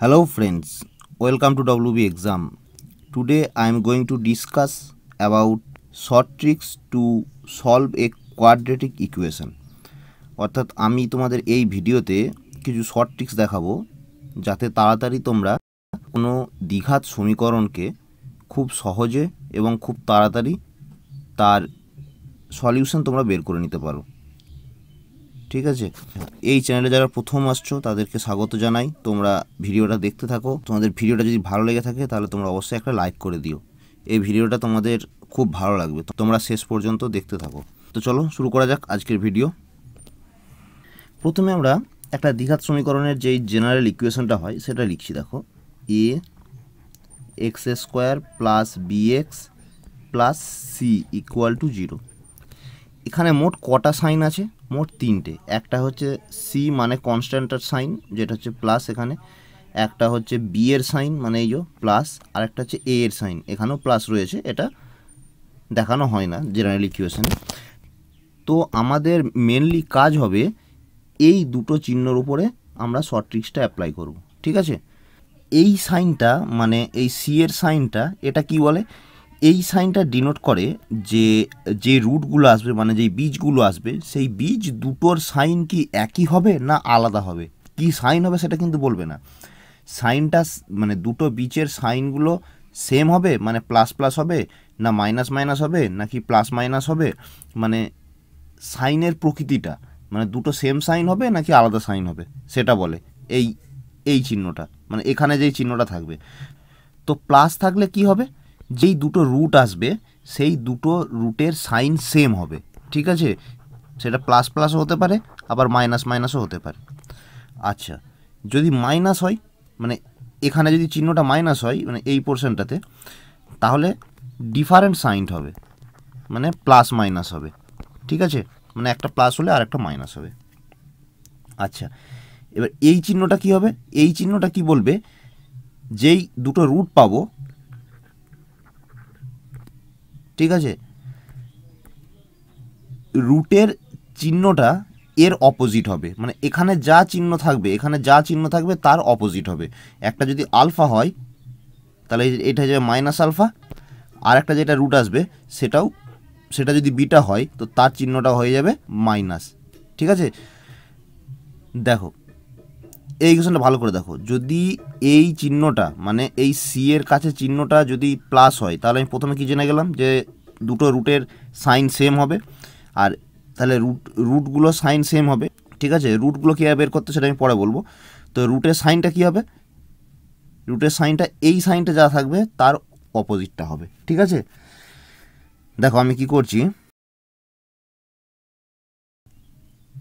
Hello friends, welcome to WB exam. Today I am going to discuss about short tricks to solve a quadratic equation. অর্থাৎ আমি তোমাদের এই ভিডিওতে কিছু short tricks দেখাবো যাতে তাড়াতাড়ি তোমরা কোনো দ্বিঘাত সমীকরণকে খুব সহজে এবং খুব তাড়াতাড়ি তার সলিউশন তোমরা বের করে নিতে পারো ঠিক আছে এই চ্যানেলে যারা প্রথম আসছো তাদেরকে স্বাগত জানাই তোমরা ভিডিওটা দেখতে থাকো তোমাদের ভিডিওটা যদি ভালো লেগে থাকে তাহলে তোমরা অবশ্যই একটা লাইক করে দিও এই ভিডিওটা তোমাদের খুব ভালো লাগবে তোমরা শেষ পর্যন্ত দেখতে থাকো তো চলো শুরু করা যাক আজকের ভিডিও প্রথমে আমরা একটা দ্বিঘাত সমীকরণের যেই জেনারেল ইকুয়েশনটা হয় সেটা লিখছি দেখো a x square plus b x plus c equal to zero এখানে মোট কটা সাইন আছে মোট তিনটে একটা হচ্ছে সি মানে কনস্ট্যান্টার সাইন যেটা হচ্ছে প্লাস এখানে একটা হচ্ছে বি এর সাইন মানে এই যে প্লাস আর একটা হচ্ছে এ এর সাইন এখানেও প্লাস রয়েছে এটা দেখানো হয় না জেনারেল ইকুয়েশানে তো আমাদের মেনলি কাজ হবে এই দুটো চিহ্নর উপরে আমরা শর্ট ট্রিক্সটা অ্যাপ্লাই করব ঠিক আছে এই সাইনটা মানে এই সি এর সাইনটা এটা কি বলে এই সাইনটা ডিনোট করে যে যে রুটগুলো আসবে মানে যেই বীজগুলো আসবে সেই বীজ দুটোর সাইন কি একই হবে না আলাদা হবে কি সাইন হবে সেটা কিন্তু বলবে না সাইনটা মানে দুটো বীজের সাইনগুলো সেম হবে মানে প্লাস প্লাস হবে না মাইনাস মাইনাস হবে নাকি প্লাস মাইনাস হবে মানে সাইনের প্রকৃতিটা মানে দুটো সেম সাইন হবে নাকি আলাদা সাইন হবে সেটা বলে এই এই চিহ্নটা মানে এখানে যেই চিহ্নটা থাকবে তো প্লাস থাকলে কি হবে যেই দুটো রুট আসবে সেই দুটো রুটের সাইন সেম হবে ঠিক আছে সেটা প্লাস প্লাসও হতে পারে আবার মাইনাস মাইনাসও হতে পারে আচ্ছা যদি মাইনাস হয় মানে এখানে যদি চিহ্নটা মাইনাস হয় মানে এই পোর্শনটাতে তাহলে ডিফারেন্ট সাইন হবে মানে প্লাস মাইনাস হবে ঠিক আছে মানে একটা প্লাস হলে আর একটা মাইনাস হবে আচ্ছা এবার এই চিহ্নটা কি হবে এই চিহ্নটা কি বলবে যেই দুটো রুট পাবো ঠিক আছে রুটের চিহ্নটা এর অপোজিট হবে মানে এখানে যা চিহ্ন থাকবে এখানে যা চিহ্ন থাকবে তার অপোজিট হবে একটা যদি আলফা হয় তাহলে এটা যাবে মাইনাস আলফা আর একটা যেটা রুট আসবে সেটাও সেটা যদি বিটা হয় তো তার চিহ্নটা হয়ে যাবে মাইনাস ঠিক আছে দেখো এই ইকুয়েশনটা ভালো করে দেখো যদি এই চিহ্নটা মানে এই সি এর কাছে চিহ্নটা যদি প্লাস হয় তাহলে আমি প্রথমে কি জেনে গেলাম যে দুটো রুটের সাইন সেম হবে আর তাহলে রুট রুটগুলো সাইন সেম হবে ঠিক আছে রুটগুলো কীভাবে বের করতে সেটা আমি পরে বলবো তো রুটের সাইনটা কী হবে রুটের সাইনটা এই সাইনটা যা থাকবে তার অপোজিটটা হবে ঠিক আছে দেখো আমি কি করছি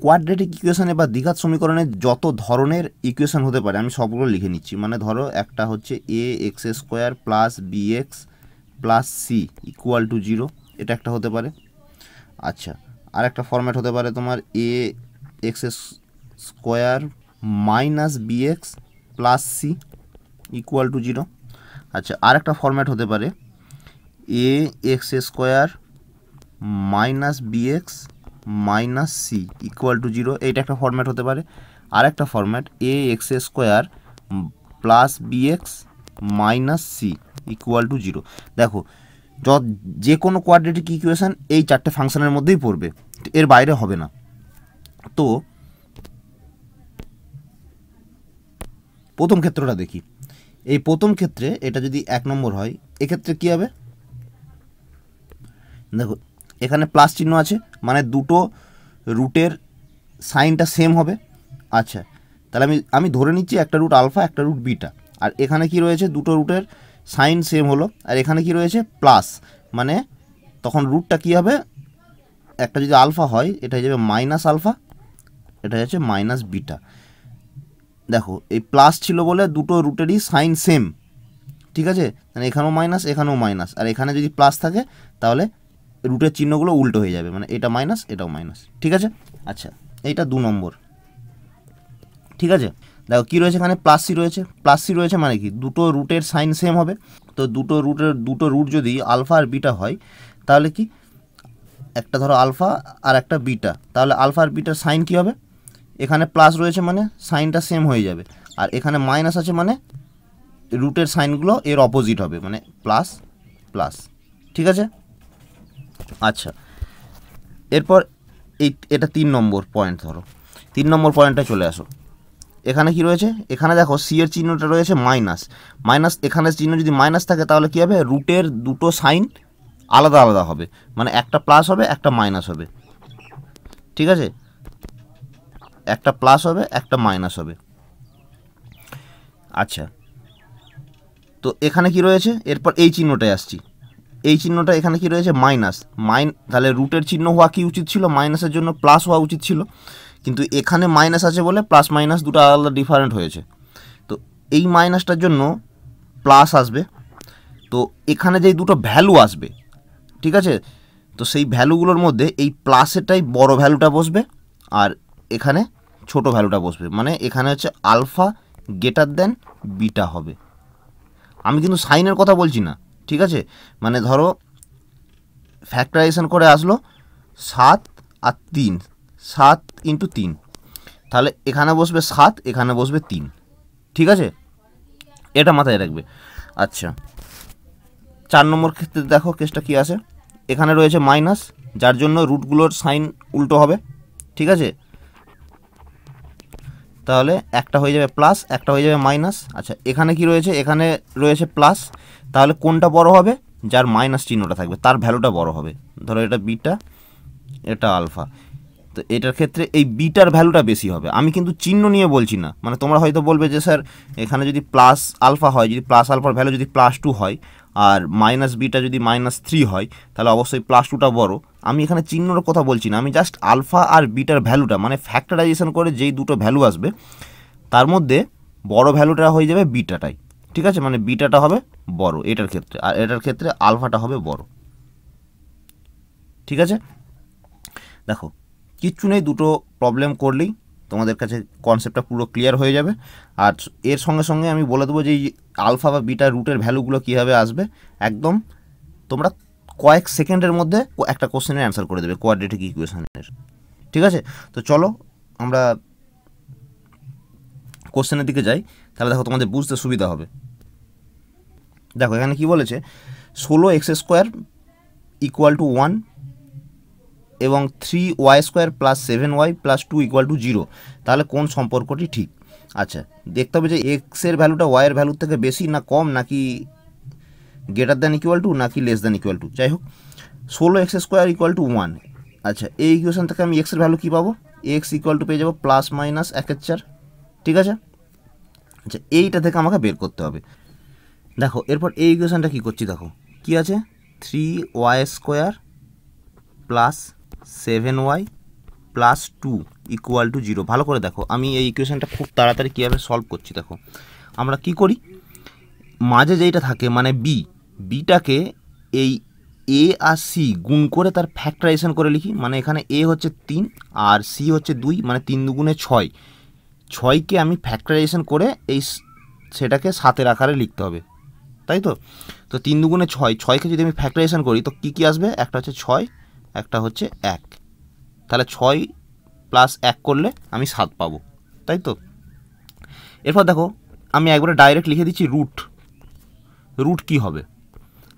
কোয়াড্রেটিক ইকুয়েশনে বা দ্বিঘাত সমীকরণে যত ধরনের ইকুয়েশন হতে পারে আমি সবগুলো লিখে নিচ্ছি মানে ধরো একটা হচ্ছে a x square plus b x plus c equal to zero এটা একটা হতে পারে আচ্ছা আর একটা ফর্ম্যাট হতে পারে তোমার a x square minus b x plus c equal to zero আচ্ছা আর একটা ফর্ম্যাট হতে পারে a x square minus b x minus c equal to zero এইটা একটা ফর্ম্যাট হতে পারে আর একটা ফর্ম্যাট a x square plus b x minus c equal to zero দেখো যে কোনো কোয়াড্রেটিক ইকুয়েশান এই চারটে ফাংশনের মধ্যেই পড়বে এর বাইরে হবে না তো প্রথম ক্ষেত্রটা দেখি এই প্রথম ক্ষেত্রে এটা যদি এক নম্বর হয় এক্ষেত্রে কী হবে দেখো এখানে প্লাস চিহ্ন আছে মানে দুটো রুটের সাইনটা সেম হবে আচ্ছা তাহলে আমি আমি ধরে নিচ্ছি একটা রুট আলফা একটা রুট বিটা আর এখানে কি রয়েছে দুটো রুটের সাইন সেম হলো আর এখানে কি রয়েছে প্লাস মানে তখন রুটটা কি হবে একটা যদি আলফা হয় এটা যাবে মাইনাস আলফা এটা হচ্ছে মাইনাস বিটা দেখো এই প্লাস ছিল বলে দুটো রুটেরই সাইন সেম ঠিক আছে মানে এখানেও মাইনাস এখানেও মাইনাস আর এখানে যদি প্লাস থাকে তাহলে রুটের চিহ্নগুলো উল্টো হয়ে যাবে মানে এটা মাইনাস এটাও মাইনাস ঠিক আছে আচ্ছা এইটা দু নম্বর ঠিক আছে দেখো কী রয়েছে এখানে প্লাস সি রয়েছে প্লাস সি রয়েছে মানে কি দুটো রুটের সাইন সেম হবে তো দুটো রুটের দুটো রুট যদি আলফা আর বিটা হয় তাহলে কি একটা ধরো আলফা আর একটা বিটা তাহলে আলফা আর বিটার সাইন কি হবে এখানে প্লাস রয়েছে মানে সাইনটা সেম হয়ে যাবে আর এখানে মাইনাস আছে মানে রুটের সাইনগুলো এর অপোজিট হবে মানে প্লাস প্লাস ঠিক আছে আচ্ছা এরপর এই এটা তিন নম্বর পয়েন্ট ধরো তিন নম্বর পয়েন্টটা চলে আসো এখানে কি রয়েছে এখানে দেখো সি এর চিহ্নটা রয়েছে মাইনাস মাইনাস এখানে চিহ্ন যদি মাইনাস থাকে তাহলে কী হবে রুটের দুটো সাইন আলাদা আলাদা হবে মানে একটা প্লাস হবে একটা মাইনাস হবে ঠিক আছে একটা প্লাস হবে একটা মাইনাস হবে আচ্ছা তো এখানে কি রয়েছে এরপর এই চিহ্নটায় আসছি এই চিহ্নটা এখানে কি রয়েছে মাইনাস মাইন তাহলে রুটের চিহ্ন হওয়া কি উচিত ছিল মাইনাসের জন্য প্লাস হওয়া উচিত ছিল কিন্তু এখানে মাইনাস আছে বলে প্লাস মাইনাস দুটো আলাদা ডিফারেন্ট হয়েছে তো এই মাইনাসটার জন্য প্লাস আসবে তো এখানে যেই দুটো ভ্যালু আসবে ঠিক আছে তো সেই ভ্যালুগুলোর মধ্যে এই প্লাসেরটাই বড় ভ্যালুটা বসবে আর এখানে ছোট ভ্যালুটা বসবে মানে এখানে হচ্ছে আলফা গেটার দেন বিটা হবে আমি কিন্তু সাইনের কথা বলছি না ঠিক আছে মানে ধরো ফ্যাক্টরাইজেশন করে আসলো সাত আর তিন সাত ইন্টু তিন তাহলে এখানে বসবে সাত এখানে বসবে তিন ঠিক আছে এটা মাথায় রাখবে আচ্ছা চার নম্বর ক্ষেত্রে দেখো কেসটা কি আছে এখানে রয়েছে মাইনাস যার জন্য রুটগুলোর সাইন উল্টো হবে ঠিক আছে তাহলে একটা হয়ে যাবে প্লাস একটা হয়ে যাবে মাইনাস আচ্ছা এখানে কি রয়েছে এখানে রয়েছে প্লাস তাহলে কোনটা বড় হবে যার মাইনাস চিহ্নটা থাকবে তার ভ্যালুটা বড় হবে ধরো এটা বিটা এটা আলফা তো এটার ক্ষেত্রে এই বিটার ভ্যালুটা বেশি হবে আমি কিন্তু চিহ্ন নিয়ে বলছি না মানে তোমরা হয়তো বলবে যে স্যার এখানে যদি প্লাস আলফা হয় যদি প্লাস আলফার ভ্যালু যদি প্লাস টু হয় আর মাইনাস বিটা যদি মাইনাস থ্রি হয় তাহলে অবশ্যই প্লাস টুটা বড় আমি এখানে চিহ্নর কথা বলছি না আমি জাস্ট আলফা আর বিটার ভ্যালুটা মানে ফ্যাক্টারাইজেশান করে যেই দুটো ভ্যালু আসবে তার মধ্যে বড় ভ্যালুটা হয়ে যাবে বিটাটাই ঠিক আছে মানে বিটাটা হবে বড় এটার ক্ষেত্রে আর এটার ক্ষেত্রে আলফাটা হবে বড় ঠিক আছে দেখো কিচ্ছু নেই দুটো প্রবলেম করলেই তোমাদের কাছে কনসেপ্টটা পুরো ক্লিয়ার হয়ে যাবে আর এর সঙ্গে সঙ্গে আমি বলে দেবো যে আলফা বা বিটা রুটের ভ্যালুগুলো কীভাবে আসবে একদম তোমরা কয়েক সেকেন্ডের মধ্যে একটা কোশ্চেনের অ্যান্সার করে দেবে কোয়াড্রেটিক ইকুয়েশনের ঠিক আছে তো চলো আমরা কোশ্চেনের দিকে যাই তাহলে দেখো তোমাদের বুঝতে সুবিধা হবে দেখো এখানে কি বলেছে ষোলো x square equal to one এবং three y square plus seven y plus two equal to zero তাহলে কোন সম্পর্কটি ঠিক আচ্ছা দেখতে হবে যে এক্সের ভ্যালুটা ওয়াইয়ের ভ্যালুর থেকে বেশি না কম নাকি গ্রেটার দ্যান ইকুয়াল টু নাকি লেস দ্যান ইকুয়াল টু যাই হোক ষোলো x square equal to one আচ্ছা এই ইকুয়েশান থেকে আমি এক্সের ভ্যালু কী পাবো এক্স ইকুয়াল টু পেয়ে যাবো প্লাস মাইনাস একের চার ঠিক আছে আচ্ছা এইটা থেকে আমাকে বের করতে হবে দেখো এরপর এই ইকুয়েশানটা কী করছি দেখো কি আছে three y square plus seven y plus two equal to zero ভালো করে দেখো আমি এই ইকুয়েশানটা খুব তাড়াতাড়ি কীভাবে সলভ করছি দেখো আমরা কি করি মাঝে যেইটা থাকে মানে বি বিটাকে এই এ আর সি গুণ করে তার ফ্যাক্টরাইজেশন করে লিখি মানে এখানে এ হচ্ছে তিন আর সি হচ্ছে দুই মানে তিন দুগুণে ছয় ছয়কে আমি ফ্যাক্টরাইজেশন করে এই সেটাকে সাতের আকারে লিখতে হবে তাই তো তো তিন দুগুণে ছয় ছয়কে যদি আমি ফ্যাক্টরাইজেশন করি তো কী কী আসবে একটা হচ্ছে ছয় একটা হচ্ছে এক তাহলে ছয় প্লাস এক করলে আমি সাত পাবো তাই তো এরপর দেখো আমি একবারে ডাইরেক্ট লিখে দিচ্ছি রুট রুট কি হবে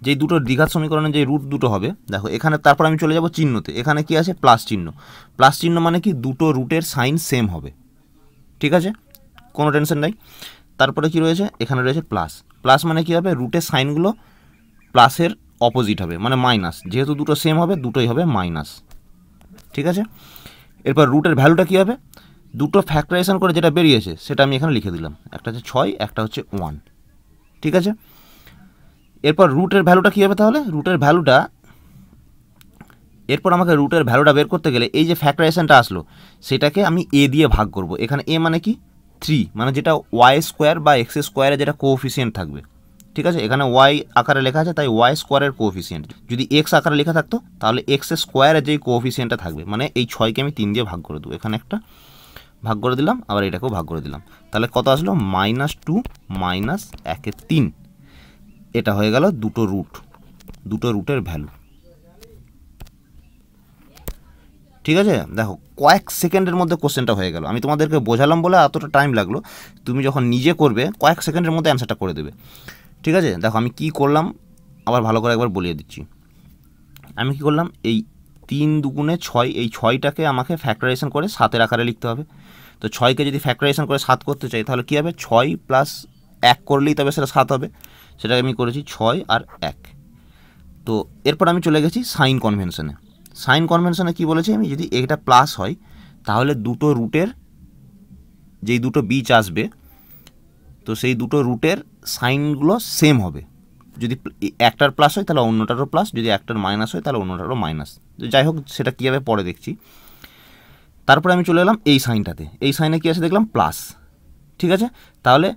যে দুটো দীঘার সমীকরণে যে রুট দুটো হবে দেখো এখানে তারপর আমি চলে যাব চিহ্নতে এখানে কি আছে প্লাস চিহ্ন প্লাস চিহ্ন মানে কি দুটো রুটের সাইন সেম হবে ঠিক আছে কোনো টেনশন নাই তারপরে কি রয়েছে এখানে রয়েছে প্লাস প্লাস মানে কি হবে রুটের সাইনগুলো প্লাসের অপোজিট হবে মানে মাইনাস যেহেতু দুটো সেম হবে দুটোই হবে মাইনাস ঠিক আছে এরপর রুটের ভ্যালুটা কী হবে দুটো ফ্যাক্টরাইজেশন করে যেটা বেরিয়েছে সেটা আমি এখানে লিখে দিলাম একটা হচ্ছে ছয় একটা হচ্ছে ওয়ান ঠিক আছে এরপর রুটের ভ্যালুটা কী হবে তাহলে রুটের ভ্যালুটা এরপর আমাকে রুটের ভ্যালুটা বের করতে গেলে এই যে ফ্যাক্টরাইজেশনটা আসলো সেটাকে আমি এ দিয়ে ভাগ করব এখানে এ মানে কি থ্রি মানে যেটা ওয়াই স্কোয়ার বা এক্স স্কোয়ারে যেটা কোফিসিয়েন্ট থাকবে ঠিক আছে এখানে ওয়াই আকারে লেখা আছে তাই ওয়াই স্কোয়ারের কোফিসিয়েন্ট যদি এক্স আকারে লেখা থাকতো তাহলে এক্স স্কোয়ারের যেই কোফিসিয়েন্টটা থাকবে মানে এই ছয়কে আমি তিন দিয়ে ভাগ করে দেবো এখানে একটা ভাগ করে দিলাম আবার এটাকেও ভাগ করে দিলাম তাহলে কত আসলো মাইনাস টু মাইনাস একে তিন এটা হয়ে গেল দুটো রুট দুটো রুটের ভ্যালু ঠিক আছে দেখো কয়েক সেকেন্ডের মধ্যে কোশ্চেনটা হয়ে গেল আমি তোমাদেরকে বোঝালাম বলে এতটা টাইম লাগলো তুমি যখন নিজে করবে কয়েক সেকেন্ডের মধ্যে অ্যান্সারটা করে দেবে ঠিক আছে দেখো আমি কি করলাম আবার ভালো করে একবার বলিয়ে দিচ্ছি আমি কি করলাম এই তিন দুগুণে ছয় এই ছয়টাকে আমাকে ফ্যাক্টারাইজেশন করে সাতের আকারে লিখতে হবে তো ছয়কে যদি ফ্যাক্টারাইজেশন করে সাত করতে চাই তাহলে কী হবে ছয় প্লাস এক করলেই তবে সেটা সাত হবে সেটাকে আমি করেছি ছয় আর এক তো এরপর আমি চলে গেছি সাইন কনভেনশনে সাইন কনভেনশনে কি বলেছি আমি যদি এটা প্লাস হয় তাহলে দুটো রুটের যেই দুটো বীজ আসবে তো সেই দুটো রুটের সাইনগুলো সেম হবে যদি একটার প্লাস হয় তাহলে অন্যটারও প্লাস যদি একটার মাইনাস হয় তাহলে অন্যটারও মাইনাস তো যাই হোক সেটা কীভাবে পরে দেখছি তারপরে আমি চলে এলাম এই সাইনটাতে এই সাইনে কী আছে দেখলাম প্লাস ঠিক আছে তাহলে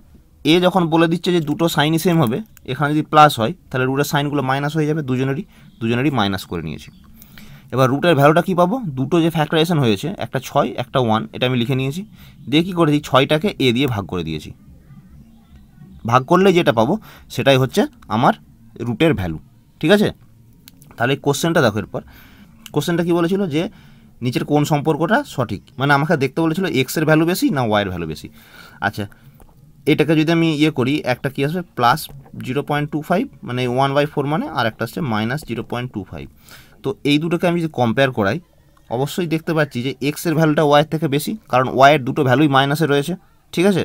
এ যখন বলে দিচ্ছে যে দুটো সাইনই সেম হবে এখানে যদি প্লাস হয় তাহলে রুটের সাইনগুলো মাইনাস হয়ে যাবে দুজনেরই দুজনেরই মাইনাস করে নিয়েছি এবার রুটের ভ্যালুটা কী পাবো দুটো যে ফ্যাক্টরাইজেশন হয়েছে একটা ছয় একটা ওয়ান এটা আমি লিখে নিয়েছি দিয়ে কী করেছি ছয়টাকে এ দিয়ে ভাগ করে দিয়েছি ভাগ করলে যেটা পাবো সেটাই হচ্ছে আমার রুটের ভ্যালু ঠিক আছে তাহলে কোশ্চেনটা দেখো এরপর কোশ্চেনটা কি বলেছিল যে নিচের কোন সম্পর্কটা সঠিক মানে আমাকে দেখতে বলেছিল এক্সের ভ্যালু বেশি না ওয়াইয়ের ভ্যালু বেশি আচ্ছা এটাকে যদি আমি ইয়ে করি একটা কী আসবে plus zero point two five মানে ওয়ান বাই ফোর মানে আর একটা আসছে minus zero point two five তো এই দুটোকে আমি যদি কম্পেয়ার করাই অবশ্যই দেখতে পাচ্ছি যে এক্সের ভ্যালুটা ওয়াইয়ের থেকে বেশি কারণ ওয়াইয়ের দুটো ভ্যালুই মাইনাসে রয়েছে ঠিক আছে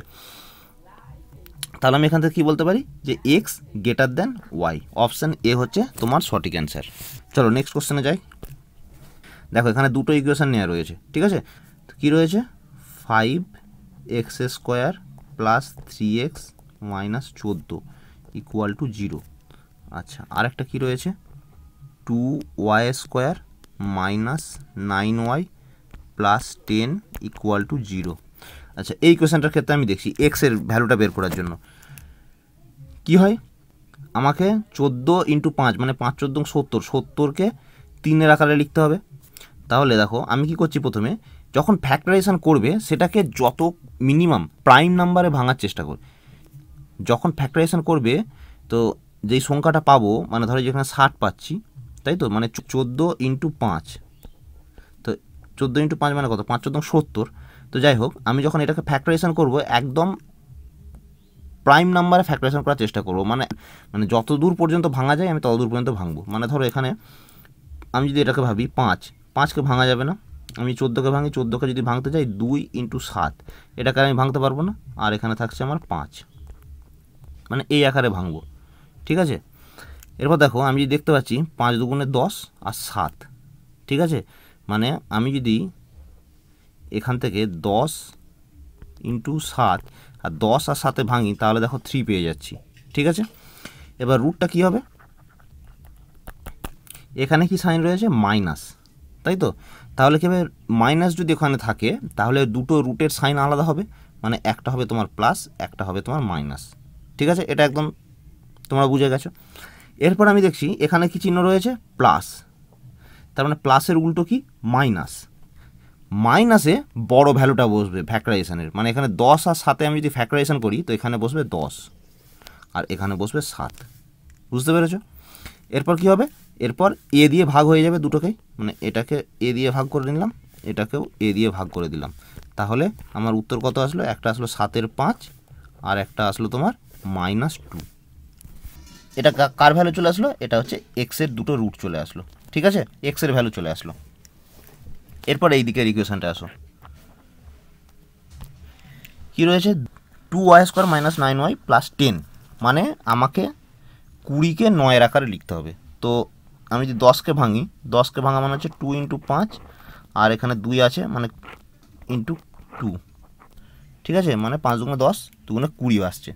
তাহলে আমি এখান থেকে কী বলতে পারি যে x greater than y option A হচ্ছে তোমার সঠিক অ্যান্সার চলো নেক্সট কোশ্চেনে যাই দেখো এখানে দুটো ইকুয়েশান নেওয়া রয়েছে ঠিক আছে তো কী রয়েছে five x square plus three x minus চোদ্দো ইকুয়াল টু জিরো আচ্ছা আরেকটা কী রয়েছে two y square minus nine y plus ten equal to zero আচ্ছা এই কোয়েশনটার ক্ষেত্রে আমি দেখছি এক্সের ভ্যালুটা বের করার জন্য কি হয় আমাকে চোদ্দো ইন্টু পাঁচ মানে পাঁচ চোদ্দো সত্তর সত্তরকে তিনের আকারে লিখতে হবে তাহলে দেখো আমি কি করছি প্রথমে যখন ফ্যাক্টরাইজেশন করবে সেটাকে যত মিনিমাম প্রাইম নাম্বারে ভাঙার চেষ্টা করবে যখন ফ্যাক্টরাইজেশন করবে তো যেই সংখ্যাটা পাবো মানে ধরো যেখানে ষাট পাচ্ছি তাই তো মানে চোদ্দো ইন্টু পাঁচ তো চোদ্দো ইন্টু পাঁচ মানে কত পাঁচ চোদ্দো সত্তর তো যাই হোক আমি যখন এটাকে ফ্যাক্টরাইজেশন করব একদম প্রাইম নাম্বারে ফ্যাক্টরাইজেশন করার চেষ্টা করব মানে মানে যত দূর পর্যন্ত ভাঙা যায় আমি ততদূর পর্যন্ত ভাঙবো মানে ধরো এখানে আমি যদি এটাকে ভাবি পাঁচ পাঁচকে ভাঙা যাবে না আমি চোদ্দোকে ভাঙি চোদ্দোকে যদি ভাঙতে চাই দুই ইন্টু সাত এটাকে আমি ভাঙতে পারবো না আর এখানে থাকছে আমার পাঁচ মানে এই আকারে ভাঙবো ঠিক আছে এরপর দেখো আমি যদি দেখতে পাচ্ছি পাঁচ দুগুণে দশ আর সাত ঠিক আছে মানে আমি যদি এখান থেকে দশ ইন্টু সাত আর দশ আর সাতে ভাঙি তাহলে দেখো থ্রি পেয়ে যাচ্ছি ঠিক আছে এবার রুটটা কি হবে এখানে কি সাইন রয়েছে মাইনাস তাই তো তাহলে কি মাইনাস যদি ওখানে থাকে তাহলে দুটো রুটের সাইন আলাদা হবে মানে একটা হবে তোমার প্লাস একটা হবে তোমার মাইনাস ঠিক আছে এটা একদম তোমরা বুঝে গেছো এরপর আমি দেখছি এখানে কি চিহ্ন রয়েছে প্লাস তার মানে প্লাসের উল্টো কি মাইনাস মাইনাসে বড় ভ্যালুটা বসবে ফ্যাক্টরাইজেশানের মানে এখানে দশ আর সাথে আমি যদি ফ্যাক্টরাইজেশান করি তো এখানে বসবে দশ আর এখানে বসবে সাত বুঝতে পেরেছ এরপর কি হবে এরপর এ দিয়ে ভাগ হয়ে যাবে দুটোকেই মানে এটাকে এ দিয়ে ভাগ করে নিলাম এটাকেও এ দিয়ে ভাগ করে দিলাম তাহলে আমার উত্তর কত আসলো একটা আসলো সাতের পাঁচ আর একটা আসলো তোমার মাইনাস টু এটা কার ভ্যালু চলে আসলো এটা হচ্ছে এক্সের দুটো রুট চলে আসলো ঠিক আছে এক্সের ভ্যালু চলে আসলো এরপর এই দিকের ইকুয়েশনটা আসো কি রয়েছে two y square minus nine y plus ten মানে আমাকে কুড়িকে নয়ের আকারে লিখতে হবে তো আমি যদি দশকে ভাঙি দশকে ভাঙা মানে হচ্ছে টু ইন্টু পাঁচ আর এখানে দুই আছে মানে ইন্টু টু ঠিক আছে মানে পাঁচ দুগুণে দশ দুগুণে কুড়িও আসছে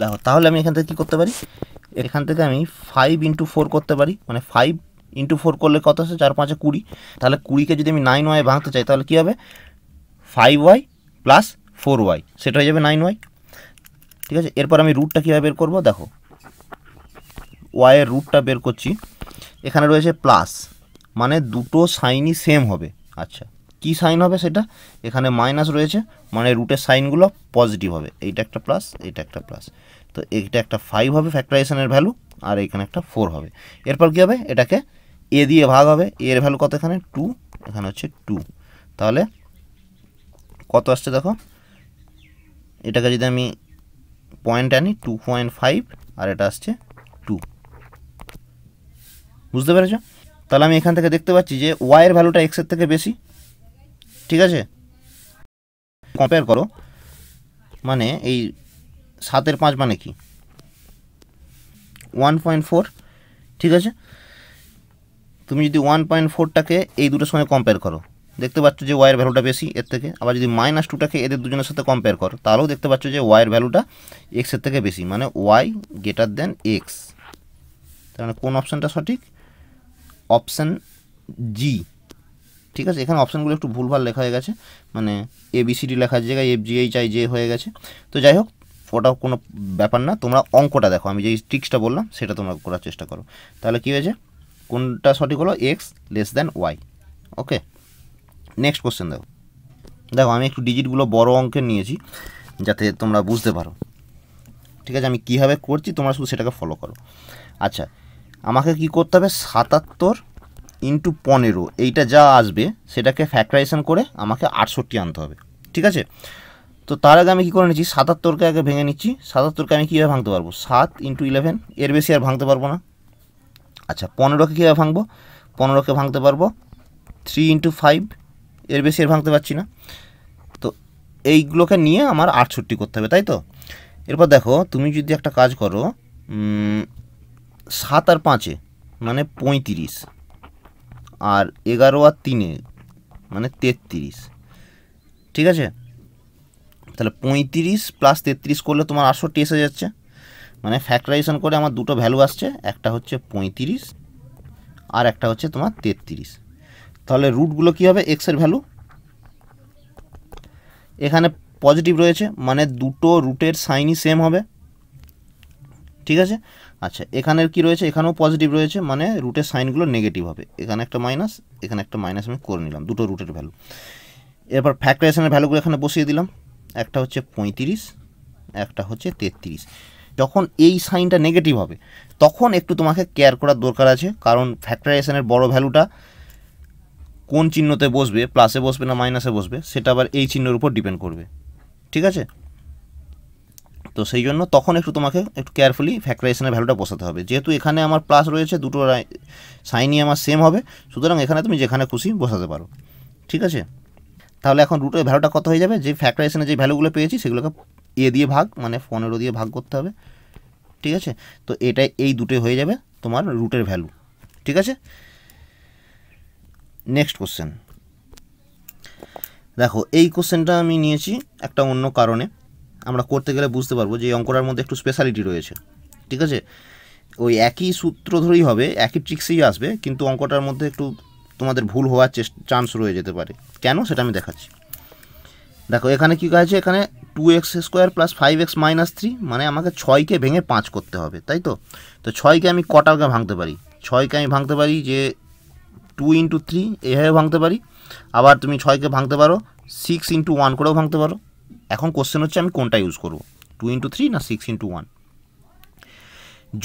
দেখো তাহলে আমি এখান থেকে কী করতে পারি এখান থেকে আমি ফাইভ ইন্টু ফোর করতে পারি মানে ফাইভ ইন্টু ফোর করলে কত আছে চার পাঁচে কুড়ি তাহলে কুড়িকে যদি আমি নাইন ওয়াই ভাঙতে চাই তাহলে কী হবে five y plus four y সেটা হয়ে যাবে নাইন ওয়াই ঠিক আছে এরপর আমি রুটটা কীভাবে বের করবো দেখো ওয়াইয়ের রুটটা বের করছি এখানে রয়েছে প্লাস মানে দুটো সাইনই সেম হবে আচ্ছা কি সাইন হবে সেটা এখানে মাইনাস রয়েছে মানে রুটের সাইনগুলো পজিটিভ হবে এইটা একটা প্লাস এইটা একটা প্লাস তো এইটা একটা ফাইভ হবে ফ্যাক্টরাইজেশনের ভ্যালু আর এখানে একটা ফোর হবে এরপর কী হবে এটাকে এ দিয়ে ভাগ হবে এর ভ্যালু কত এখানে টু এখানে হচ্ছে টু তাহলে কত আসছে দেখো এটাকে যদি আমি পয়েন্ট আনি টু পয়েন্ট ফাইভ আর এটা আসছে টু বুঝতে পেরেছ তাহলে আমি এখান থেকে দেখতে পাচ্ছি যে ওয়াইয়ের ভ্যালুটা এক্সের থেকে বেশি ঠিক আছে কম্পেয়ার করো মানে এই সাতের পাঁচ মানে কি ওয়ান পয়েন্ট ফোর ঠিক আছে তুমি যদি ওয়ান পয়েন্ট ফোরটাকে এই দুটোর সঙ্গে কম্পেয়ার করো দেখতে পাচ্ছ যে ওয়াইয়ের ভ্যালুটা বেশি এর থেকে আবার যদি মাইনাস টুটাকে এদের দুজনের সাথে কম্পেয়ার করো তাহলেও দেখতে পাচ্ছ যে ওয়াইয়ের ভ্যালুটা এক্সের থেকে বেশি মানে ওয়াই গ্রেটার দেন এক্স তার মানে কোন অপশানটা সঠিক অপশান জি ঠিক আছে এখানে অপশানগুলো একটু ভুলভাল লেখা হয়ে গেছে মানে এ বি সি ডি লেখার জায়গায় এফ জি আই জে হয়ে গেছে তো যাই হোক ওটা কোনো ব্যাপার না তোমরা অঙ্কটা দেখো আমি যে ট্রিক্সটা বললাম সেটা তোমরা করার চেষ্টা করো তাহলে কী হয়েছে কোনটা সঠিক হলো x less than y okay next question দেখো দেখো আমি একটু ডিজিটগুলো বড় অঙ্কের নিয়েছি যাতে তোমরা বুঝতে পারো ঠিক আছে আমি কীভাবে করছি তোমরা শুধু সেটাকে ফলো করো আচ্ছা আমাকে কি করতে হবে সাতাত্তর ইন্টু পনেরো এইটা যা আসবে সেটাকে ফ্যাক্টরাইজেশন করে আমাকে আটষট্টি আনতে হবে ঠিক আছে তো তার আগে আমি কী করে নিচ্ছি সাতাত্তরকে আগে ভেঙে নিচ্ছি সাতাত্তরকে আমি কীভাবে ভাঙতে পারবো সাত ইন্টু ইলেভেন এর বেশি আর ভাঙতে পারবো না আচ্ছা পনেরোকে কীভাবে ভাঙবো পনেরোকে ভাঙতে পারবো থ্রি ইন্টু ফাইভ এর বেশি এর ভাঙতে পারছি না তো এইগুলোকে নিয়ে আমার আটষট্টি করতে হবে তাই তো এরপর দেখো তুমি যদি একটা কাজ করো সাত আর পাঁচে মানে পঁয়ত্রিশ আর এগারো আর তিনে মানে তেত্রিশ ঠিক আছে তাহলে পঁয়ত্রিশ প্লাস তেত্রিশ করলে তোমার আটষট্টি এসে যাচ্ছে মানে ফ্যাক্টরাইজেশন করে আমার দুটো ভ্যালু আসছে একটা হচ্ছে পঁয়ত্রিশ আর একটা হচ্ছে তোমার তেত্রিশ তাহলে রুটগুলো কী হবে এক্সের ভ্যালু এখানে পজিটিভ রয়েছে মানে দুটো রুটের সাইনই সেম হবে ঠিক আছে আচ্ছা এখানের কি রয়েছে এখানেও পজিটিভ রয়েছে মানে রুটের সাইনগুলো নেগেটিভ হবে এখানে একটা মাইনাস এখানে একটা মাইনাস আমি করে নিলাম দুটো রুটের ভ্যালু এরপর ফ্যাক্টরাইজেশনের ভ্যালুগুলো এখানে বসিয়ে দিলাম একটা হচ্ছে পঁয়ত্রিশ একটা হচ্ছে তেত্রিশ যখন এই সাইনটা নেগেটিভ হবে তখন একটু তোমাকে কেয়ার করার দরকার আছে কারণ ফ্যাক্টারাইজেশনের বড় ভ্যালুটা কোন চিহ্নতে বসবে প্লাসে বসবে না মাইনাসে বসবে সেটা আবার এই চিহ্নের উপর ডিপেন্ড করবে ঠিক আছে তো সেই জন্য তখন একটু তোমাকে একটু কেয়ারফুলি ফ্যাক্টারাইজেশনের ভ্যালুটা বসাতে হবে যেহেতু এখানে আমার প্লাস রয়েছে দুটো সাইনই আমার সেম হবে সুতরাং এখানে তুমি যেখানে খুশি বসাতে পারো ঠিক আছে তাহলে এখন রুটের ভ্যালুটা কত হয়ে যাবে যে ফ্যাক্টারাইজেশনের যে ভ্যালুগুলো পেয়েছি সেগুলোকে এ দিয়ে ভাগ মানে পনেরো দিয়ে ভাগ করতে হবে ঠিক আছে তো এটা এই দুটোই হয়ে যাবে তোমার রুটের ভ্যালু ঠিক আছে নেক্সট কোশ্চেন দেখো এই কোশ্চেনটা আমি নিয়েছি একটা অন্য কারণে আমরা করতে গেলে বুঝতে পারবো যে অঙ্কটার মধ্যে একটু স্পেশালিটি রয়েছে ঠিক আছে ওই একই সূত্র ধরেই হবে একই ট্রিক্সেই আসবে কিন্তু অঙ্কটার মধ্যে একটু তোমাদের ভুল হওয়ার চান্স রয়ে যেতে পারে কেন সেটা আমি দেখাচ্ছি দেখো এখানে কী আছে এখানে two x square plus five x minus three মানে আমাকে ছয়কে ভেঙে পাঁচ করতে হবে তাই তো তো ছয়কে আমি কটাকে ভাঙতে পারি ছয়কে আমি ভাঙতে পারি যে টু ইন্টু থ্রি এভাবে ভাঙতে পারি আবার তুমি ছয়কে ভাঙতে পারো সিক্স ইন্টু ওয়ান করেও ভাঙতে পারো এখন কোশ্চেন হচ্ছে আমি কোনটা ইউজ করবো টু ইন্টু থ্রি না সিক্স ইন্টু ওয়ান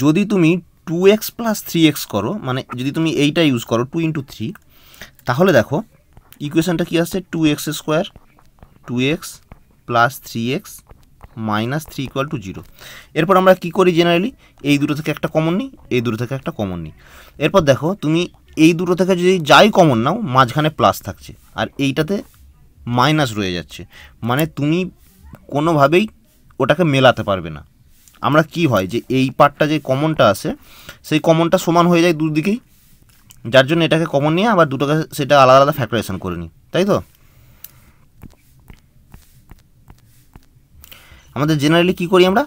যদি তুমি two x plus three x করো মানে যদি তুমি এইটা ইউজ করো টু ইন্টু থ্রি তাহলে দেখো ইকুয়েশানটা কী আসছে two x square two x plus three x minus three equal to zero এরপর আমরা কী করি জেনারেলি এই দুটো থেকে একটা কমন নিই এই দুটো থেকে একটা কমন নিই এরপর দেখো তুমি এই দুটো থেকে যদি যাই কমন নাও মাঝখানে প্লাস থাকছে আর এইটাতে মাইনাস রয়ে যাচ্ছে মানে তুমি কোনোভাবেই ওটাকে মেলাতে পারবে না আমরা কি হয় যে এই পার্টটা যে কমনটা আছে সেই কমনটা সমান হয়ে যায় দুদিকেই যার জন্য এটাকে কমন নিয়ে আবার দুটোকে সেটা আলাদা আলাদা ফ্যাক্টরাইজেশন করে নিই তাই তো আমাদের জেনারেলি কি করি আমরা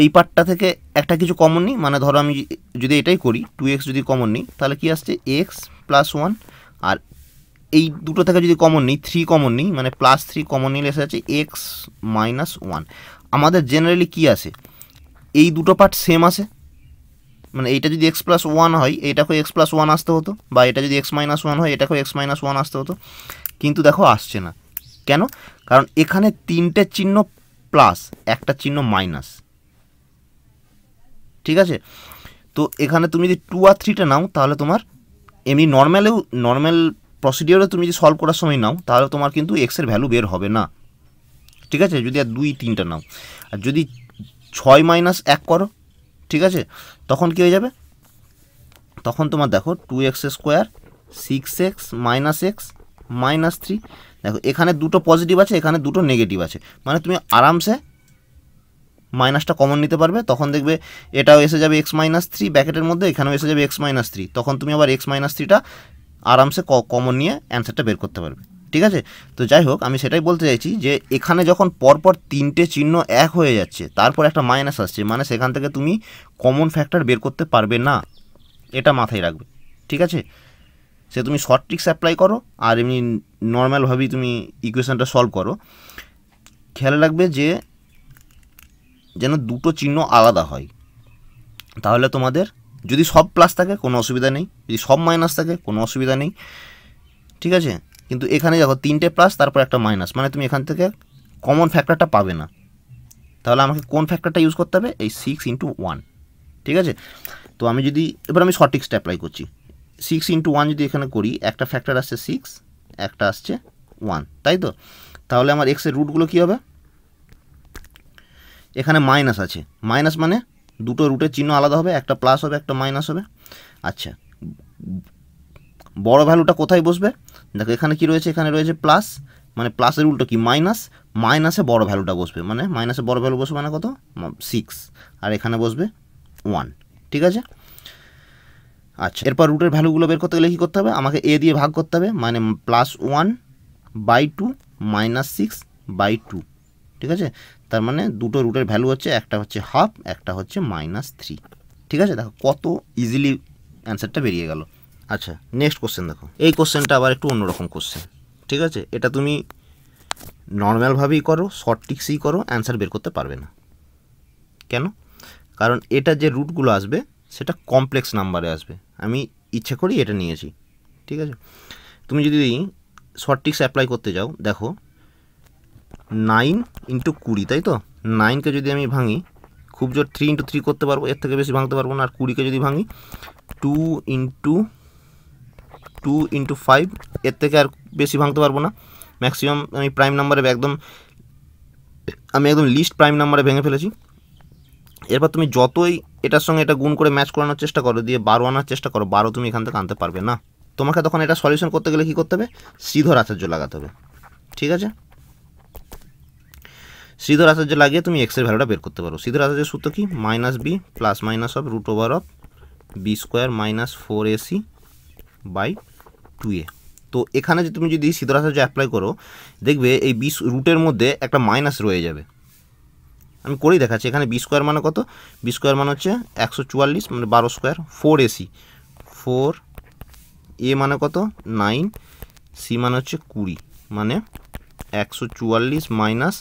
এই পার্টটা থেকে একটা কিছু কমন নিই মানে ধরো আমি যদি এটাই করি টু এক্স যদি কমন নিই তাহলে কি আসছে এক্স প্লাস ওয়ান আর এই দুটো থেকে যদি কমন নিই থ্রি কমন নিই মানে প্লাস থ্রি কমন নিলে এসে আছে এক্স মাইনাস ওয়ান আমাদের জেনারেলি কি আসে এই দুটো পার্ট সেম আসে মানে এইটা যদি এক্স প্লাস ওয়ান হয় এটাকেও এক্স প্লাস ওয়ান আসতে হতো বা এটা যদি এক্স মাইনাস ওয়ান হয় এটাকেও এক্স মাইনাস ওয়ান আসতে হতো কিন্তু দেখো আসছে না কেন কারণ এখানে তিনটে চিহ্ন প্লাস একটা চিহ্ন মাইনাস ঠিক আছে তো এখানে তুমি যদি টু আর থ্রিটা নাও তাহলে তোমার এমনি নর্ম্যালেও নর্ম্যাল প্রসিডিওরে তুমি যদি সলভ করার সময় নাও তাহলে তোমার কিন্তু এক্সের ভ্যালু বের হবে না ঠিক আছে যদি আর দুই তিনটা নাও আর যদি ছয় মাইনাস এক করো ঠিক আছে তখন কী হয়ে যাবে তখন তোমার দেখো two x square six x minus x minus three দেখো এখানে দুটো পজিটিভ আছে এখানে দুটো নেগেটিভ আছে মানে তুমি আরামসে মাইনাসটা কমন নিতে পারবে তখন দেখবে এটাও এসে যাবে এক্স মাইনাস থ্রি ব্যাকেটের মধ্যে এখানেও এসে যাবে এক্স মাইনাস থ্রি তখন তুমি আবার এক্স মাইনাস থ্রিটা আরামসে কমন নিয়ে অ্যান্সারটা বের করতে পারবে ঠিক আছে তো যাই হোক আমি সেটাই বলতে চাইছি যে এখানে যখন পরপর তিনটে চিহ্ন এক হয়ে যাচ্ছে তারপর একটা মাইনাস আসছে মানে সেখান থেকে তুমি কমন ফ্যাক্টর বের করতে পারবে না এটা মাথায় রাখবে ঠিক আছে সে তুমি শর্ট ট্রিক্স অ্যাপ্লাই করো আর এমনি নর্ম্যালভাবেই তুমি ইকুয়েশানটা সলভ করো খেয়াল রাখবে যে যেন দুটো চিহ্ন আলাদা হয় তাহলে তোমাদের যদি সব প্লাস থাকে কোনো অসুবিধা নেই যদি সব মাইনাস থাকে কোনো অসুবিধা নেই ঠিক আছে কিন্তু এখানে দেখো তিনটে প্লাস তারপর একটা মাইনাস মানে তুমি এখান থেকে কমন ফ্যাক্টরটা পাবে না তাহলে আমাকে কোন ফ্যাক্টরটা ইউজ করতে হবে এই সিক্স ইন্টু ওয়ান ঠিক আছে তো আমি যদি এবার আমি সঠিক্সটা অ্যাপ্লাই করছি সিক্স ইন্টু ওয়ান যদি এখানে করি একটা ফ্যাক্টর আসছে সিক্স একটা আসছে ওয়ান তাই তো তাহলে আমার এক্সের রুটগুলো কী হবে এখানে মাইনাস আছে মাইনাস মানে দুটো রুটের চিহ্ন আলাদা হবে একটা প্লাস হবে একটা মাইনাস হবে আচ্ছা বড় ভ্যালুটা কোথায় বসবে দেখো এখানে কি রয়েছে এখানে রয়েছে প্লাস মানে প্লাসের উল্টো কি মাইনাস মাইনাসে বড় ভ্যালুটা বসবে মানে মাইনাসে বড় ভ্যালু বসবে মানে কত সিক্স আর এখানে বসবে ওয়ান ঠিক আছে আচ্ছা এরপর রুটের ভ্যালুগুলো বের করতে গেলে কী করতে হবে আমাকে এ দিয়ে ভাগ করতে হবে মানে plus one by two minus six by two ঠিক আছে তার মানে দুটো রুটের ভ্যালু হচ্ছে একটা হচ্ছে হাফ একটা হচ্ছে মাইনাস থ্রি ঠিক আছে দেখো কত ইজিলি অ্যান্সারটা বেরিয়ে গেল আচ্ছা নেক্সট কোশ্চেন দেখো এই কোশ্চেনটা আবার একটু অন্যরকম কোশ্চেন ঠিক আছে এটা তুমি নর্ম্যালভাবেই করো শর্ট টিক্সই করো অ্যান্সার বের করতে পারবে না কেন কারণ এটা যে রুটগুলো আসবে সেটা কমপ্লেক্স নাম্বারে আসবে আমি ইচ্ছা করি এটা নিয়েছি ঠিক আছে তুমি যদি শর্ট ট্রিক্স অ্যাপ্লাই করতে যাও দেখো নাইন ইন্টু কুড়ি তাই তো নাইনকে যদি আমি ভাঙি খুব জোর থ্রি ইন্টু থ্রি করতে পারবো এর থেকে বেশি ভাঙতে পারবো না আর কুড়িকে যদি ভাঙি two into two into five এর থেকে আর বেশি ভাঙতে পারবো না ম্যাক্সিমাম আমি প্রাইম নাম্বারে একদম আমি একদম লিস্ট প্রাইম নাম্বারে ভেঙে ফেলেছি এরপর তুমি যতই এটার সঙ্গে এটা গুণ করে ম্যাচ করানোর চেষ্টা করো দিয়ে বারো আনার চেষ্টা করো বারো তুমি এখান থেকে আনতে পারবে না তোমাকে তখন এটা সলিউশন করতে গেলে কী করতে হবে শ্রীধর আচার্য লাগাতে হবে ঠিক আছে শ্রীধর আচার্য লাগিয়ে তুমি এক্সের ভ্যালুটা বের করতে পারো শ্রীধর আচার্যের সূত্র কি minus b plus minus of root over of b square minus four a c by two a তো এখানে যে তুমি যদি শ্রীধর আচার্য অ্যাপ্লাই করো দেখবে এই বি রুটের মধ্যে একটা মাইনাস রয়ে যাবে আমি করেই দেখাচ্ছি এখানে বি স্কোয়ার মানে কত বি স্কোয়ার মানে হচ্ছে একশো চুয়াল্লিশ মানে বারো square four a c four a মানে কত নাইন সি মানে হচ্ছে কুড়ি মানে একশো চুয়াল্লিশ মাইনাস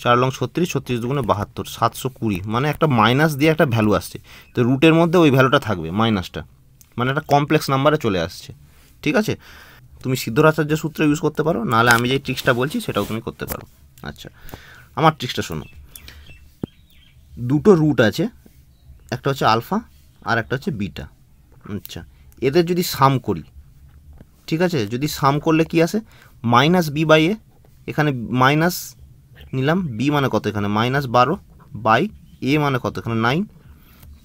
চার লং ছত্রিশ ছত্রিশ দুগুণে বাহাত্তর সাতশো কুড়ি মানে একটা মাইনাস দিয়ে একটা ভ্যালু আসছে তো রুটের মধ্যে ওই ভ্যালুটা থাকবে মাইনাসটা মানে একটা কমপ্লেক্স নাম্বারে চলে আসছে ঠিক আছে তুমি সিদ্ধরাচার্য সূত্র ইউজ করতে পারো নাহলে আমি যে ট্রিক্সটা বলছি সেটাও তুমি করতে পারো আচ্ছা আমার ট্রিক্সটা শোনো দুটো রুট আছে একটা হচ্ছে আলফা আর একটা হচ্ছে বিটা আচ্ছা এদের যদি সাম করি ঠিক আছে যদি সাম করলে কি আসে মাইনাস বি বাই এ এখানে মাইনাস নিলাম বি মানে কত এখানে মাইনাস বারো বাই এ মানে কত এখানে নাইন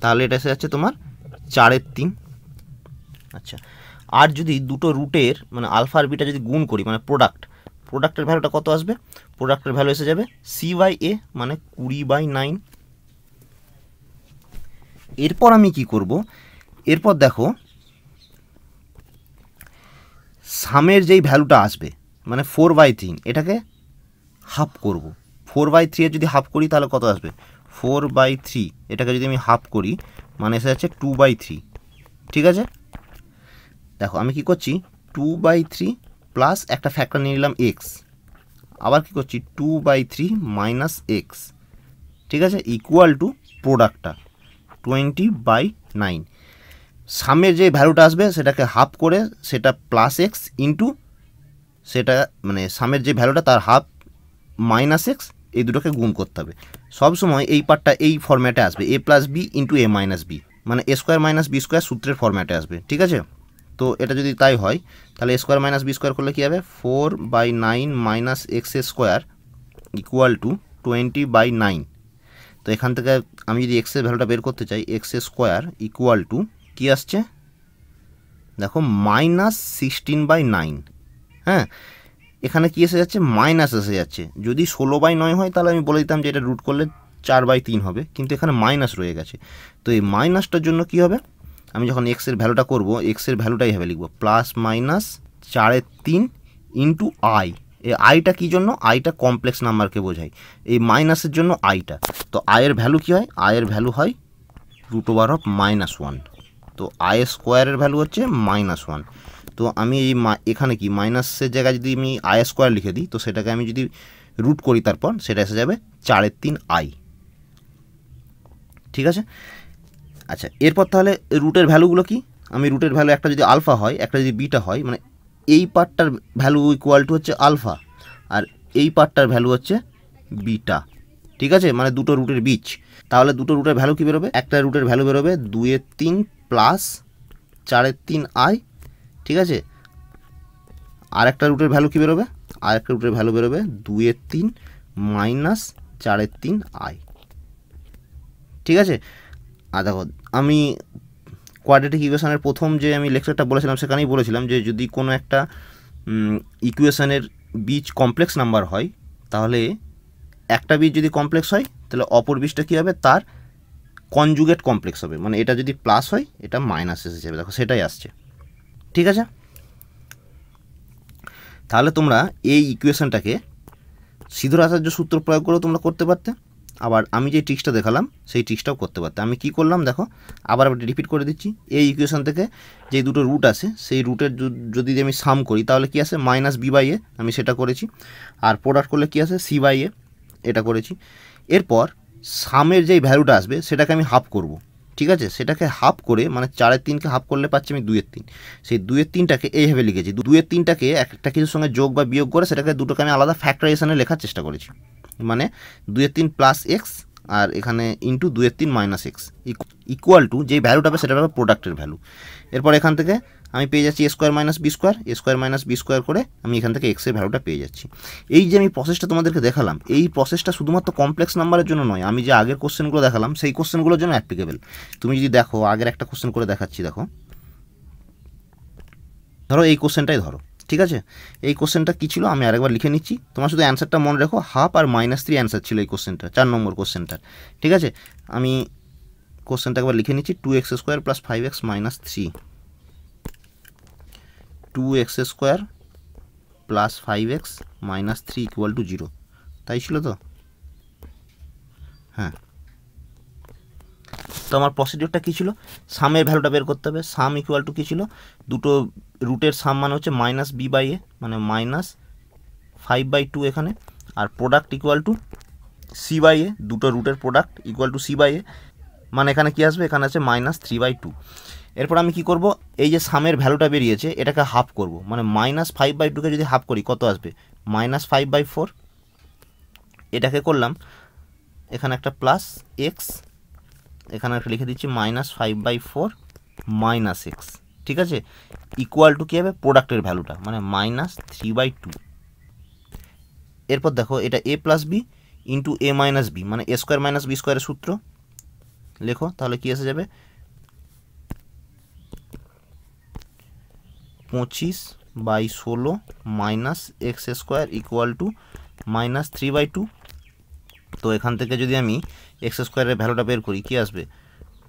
তাহলে এটা এসে যাচ্ছে তোমার চারের তিন আচ্ছা আর যদি দুটো রুটের মানে আলফা আর বিটা যদি গুণ করি মানে প্রোডাক্ট প্রোডাক্টের ভ্যালুটা কত আসবে প্রোডাক্টের ভ্যালু এসে যাবে সি বাই এ মানে কুড়ি বাই নাইন এরপর আমি কি করব এরপর দেখো সামের যেই ভ্যালুটা আসবে মানে ফোর বাই থ্রি এটাকে হাফ করব ফোর বাই থ্রি যদি হাফ করি তাহলে কত আসবে ফোর বাই থ্রি এটাকে যদি আমি হাফ করি মানে এসে যাচ্ছে টু বাই থ্রি ঠিক আছে দেখো আমি কি করছি টু বাই থ্রি প্লাস একটা ফ্যাক্টর নিয়ে নিলাম এক্স আবার কি করছি two by three minus x ঠিক আছে ইকুয়াল টু প্রোডাক্টটা টোয়েন্টি বাই নাইন সামের যে ভ্যালুটা আসবে সেটাকে হাফ করে সেটা প্লাস এক্স ইন্টু সেটা মানে সামের যে ভ্যালুটা তার হাফ মাইনাস এক্স এই দুটোকে গুণ করতে হবে সবসময় এই পার্টটা এই ফর্ম্যাটে আসবে a plus b into a minus b মানে a square minus b square সূত্রের ফর্ম্যাটে আসবে ঠিক আছে তো এটা যদি তাই হয় তাহলে স্কোয়ার মাইনাস বি স্কোয়ার করলে কী হবে four by nine minus x square equal to twenty by nine তো এখান থেকে আমি যদি এক্সের ভ্যালুটা বের করতে চাই এক্স স্কোয়ার ইকুয়াল টু কী আসছে দেখো মাইনাস সিক্সটিন বাই নাইন হ্যাঁ এখানে কী এসে যাচ্ছে মাইনাস এসে যাচ্ছে যদি ষোলো বাই নয় হয় তাহলে আমি বলে দিতাম যে এটা রুট করলে চার বাই তিন হবে কিন্তু এখানে মাইনাস রয়ে গেছে তো এই মাইনাসটার জন্য কি হবে আমি যখন এক্সের ভ্যালুটা করব এক্সের ভ্যালুটাই হবে লিখব প্লাস মাইনাস চারের তিন ইন্টু আই এই আইটা কী জন্য আইটা কমপ্লেক্স নাম্বারকে বোঝায় এই মাইনাসের জন্য আইটা তো আয়ের ভ্যালু কী হয় আয়ের ভ্যালু হয় root over of minus one তো আয়ের স্কোয়ারের ভ্যালু হচ্ছে মাইনাস ওয়ান তো আমি এই এখানে কি মাইনাসের জায়গায় যদি আমি আয় স্কোয়ার লিখে দিই তো সেটাকে আমি যদি রুট করি তারপর সেটা এসে যাবে চারের তিন আই ঠিক আছে আচ্ছা এরপর তাহলে রুটের ভ্যালুগুলো কি আমি রুটের ভ্যালু একটা যদি আলফা হয় একটা যদি বিটা হয় মানে এই পার্টটার ভ্যালু ইকুয়াল টু হচ্ছে আলফা আর এই পার্টটার ভ্যালু হচ্ছে বিটা ঠিক আছে মানে দুটো রুটের বিচ তাহলে দুটো রুটের ভ্যালু কী বেরোবে একটা রুটের ভ্যালু বেরোবে দুয়ের তিন প্লাস চারের তিন আই ঠিক আছে আর একটা রুটের ভ্যালু কী বেরোবে আর একটা রুটের ভ্যালু বেরোবে দুয়ের তিন মাইনাস চারের তিন আই ঠিক আছে দেখো আমি কোয়াড্রেটিক ইকুয়েশনের প্রথম যে আমি লেকচারটা বলেছিলাম সেখানেই বলেছিলাম যে যদি কোনো একটা ইকুয়েশনের বীজ কমপ্লেক্স নাম্বার হয় তাহলে একটা বীজ যদি কমপ্লেক্স হয় তাহলে অপর বীজটা কী হবে তার কনজুগেট কমপ্লেক্স হবে মানে এটা যদি প্লাস হয় এটা মাইনাস এসে যাবে দেখো সেটাই আসছে ঠিক আছে তাহলে তোমরা এই ইকুয়েশনটাকে সিধুর আচার্য সূত্র প্রয়োগ করেও তোমরা করতে পারতে আবার আমি যে ট্রিক্সটা দেখালাম সেই ট্রিক্সটাও করতে পারতাম আমি কি করলাম দেখো আবার আবার রিপিট করে দিচ্ছি এই ইকুয়েশন থেকে যে দুটো রুট আছে সেই রুটের যদি আমি সাম করি তাহলে কি আছে মাইনাস বি বাই এ আমি সেটা করেছি আর প্রোডাক্ট করলে কি আছে সি বাই এ এটা করেছি এরপর সামের যেই ভ্যালুটা আসবে সেটাকে আমি হাফ করব ঠিক আছে সেটাকে হাফ করে মানে চারের তিনকে হাফ করলে পাচ্ছি আমি দুয়ের তিন সেই দুয়ের তিনটাকে এইভাবে লিখেছি দুয়ের তিনটাকে একটা কিছুর সঙ্গে যোগ বা বিয়োগ করে সেটাকে দুটোকে আমি আলাদা ফ্যাক্টরাইজেশনে লেখার চেষ্টা করেছি মানে দুয়ের তিন প্লাস এক্স আর এখানে ইন্টু দুয়ের তিন মাইনাস এক্স ইকুয়াল টু যে ভ্যালুটা হবে সেটা হবে প্রোডাক্টের ভ্যালু এরপর এখান থেকে আমি পেয়ে যাচ্ছি a square minus b square a square minus b square করে আমি এখান থেকে এক্সের ভ্যালুটা পেয়ে যাচ্ছি এই যে আমি প্রসেসটা তোমাদেরকে দেখালাম এই প্রসেসটা শুধুমাত্র কমপ্লেক্স নাম্বারের জন্য নয় আমি যে আগের কোশ্চেনগুলো দেখালাম সেই কোশ্চেনগুলোর জন্য অ্যাপ্লিকেবল তুমি যদি দেখো আগের একটা কোশ্চেন করে দেখাচ্ছি দেখো ধরো এই কোশ্চেনটাই ধরো ঠিক আছে এই কোশ্চেনটা কী ছিল আমি আরেকবার লিখে নিচ্ছি তোমার শুধু অ্যান্সারটা মনে রেখো হাফ আর মাইনাস থ্রি অ্যান্সার ছিল এই কোশ্চেনটা চার নম্বর কোশ্চেনটার ঠিক আছে আমি কোশ্চেনটা একবার লিখে নিচ্ছি two x square plus five x minus three two x square plus five x minus three equal to zero তাই ছিল তো হ্যাঁ তো আমার প্রসিডিওরটা কী ছিল সামের ভ্যালুটা বের করতে হবে সাম ইকুয়াল টু কী ছিল দুটো রুটের সাম মানে হচ্ছে মাইনাস বি বাই এ মানে মাইনাস ফাইভ বাই টু এখানে আর product equal to c by a দুটো রুটের product equal to c by a মানে এখানে কি আসবে এখানে আছে মাইনাস থ্রি বাই টু এরপর আমি কি করব এই যে সামের ভ্যালুটা বেরিয়েছে এটাকে হাফ করব মানে মাইনাস ফাইভ বাই টুকে যদি হাফ করি কত আসবে মাইনাস ফাইভ বাই ফোর এটাকে করলাম এখানে একটা প্লাস এক্স এখানে একটা লিখে দিচ্ছি minus five by four minus x ঠিক আছে ইকুয়াল টু কী হবে প্রোডাক্টের ভ্যালুটা মানে মাইনাস থ্রি বাই টু এরপর দেখো এটা a plus b into a minus b মানে এ স্কোয়ার মাইনাস বি স্কোয়ারের সূত্র লেখো তাহলে কি এসে যাবে পঁচিশ বাই ষোলো minus x square equal to minus three by two তো এখান থেকে যদি আমি এক্স স্কোয়ারের ভ্যালুটা বের করি কী আসবে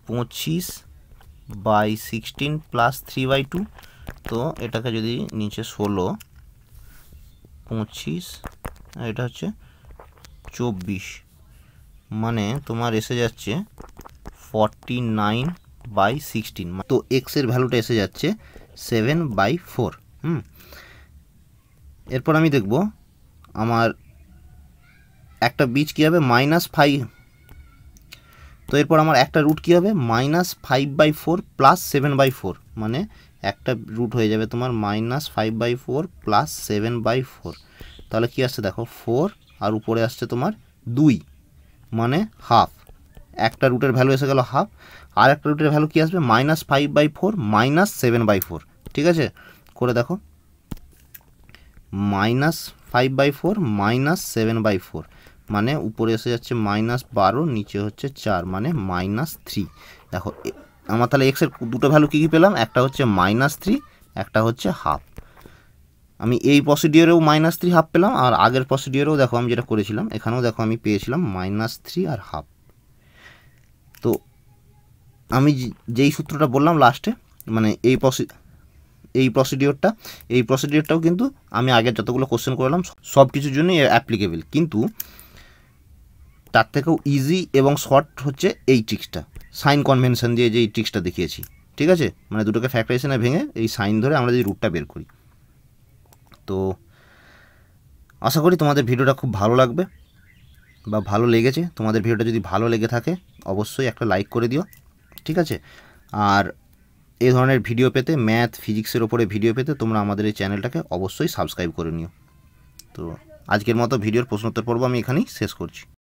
পঁচিশ by sixteen plus three by two তো এটাকে যদি নিচে ষোলো পঁচিশ এটা হচ্ছে চব্বিশ মানে তোমার এসে যাচ্ছে ফর্টি নাইন বাই সিক্সটিন তো এক্সের ভ্যালুটা এসে যাচ্ছে সেভেন বাই ফোর হুম এরপর আমি দেখব আমার একটা বীজ কী হবে মাইনাস ফাইভ তো এরপর আমার একটা রুট কী হবে minus five by four plus seven by four মানে একটা রুট হয়ে যাবে তোমার minus five by four plus seven by four তাহলে কী আসছে দেখো ফোর আর উপরে আসছে তোমার দুই মানে হাফ একটা রুটের ভ্যালু এসে গেল হাফ আর একটা রুটের ভ্যালু কী আসবে minus five by four minus seven by four ঠিক আছে করে দেখো minus five by four minus seven by four মানে উপরে এসে যাচ্ছে মাইনাস বারো নিচে হচ্ছে চার মানে মাইনাস থ্রি দেখো আমার তাহলে এক্সের দুটো ভ্যালু কী কী পেলাম একটা হচ্ছে মাইনাস থ্রি একটা হচ্ছে হাফ আমি এই প্রসিডিওরেও মাইনাস থ্রি হাফ পেলাম আর আগের প্রসিডিওরেও দেখো আমি যেটা করেছিলাম এখানেও দেখো আমি পেয়েছিলাম মাইনাস থ্রি আর হাফ তো আমি যেই সূত্রটা বললাম লাস্টে মানে এই প্রসি এই প্রসিডিওরটা এই প্রসিডিওরটাও কিন্তু আমি আগের যতগুলো কোশ্চেন করলাম সব কিছুর জন্যই অ্যাপ্লিকেবল কিন্তু তার থেকেও ইজি এবং শর্ট হচ্ছে এই ট্রিক্সটা সাইন কনভেনশন দিয়ে যে এই ট্রিক্সটা দেখিয়েছি ঠিক আছে মানে দুটোকে ফ্যাক্টরাইজেশনে ভেঙে এই সাইন ধরে আমরা যদি রুটটা বের করি তো আশা করি তোমাদের ভিডিওটা খুব ভালো লাগবে বা ভালো লেগেছে তোমাদের ভিডিওটা যদি ভালো লেগে থাকে অবশ্যই একটা লাইক করে দিও ঠিক আছে আর এই ধরনের ভিডিও পেতে ম্যাথ ফিজিক্সের ওপরে ভিডিও পেতে তোমরা আমাদের এই চ্যানেলটাকে অবশ্যই সাবস্ক্রাইব করে নিও তো আজকের মতো ভিডিওর প্রশ্নোত্তর পর্ব আমি এখানেই শেষ করছি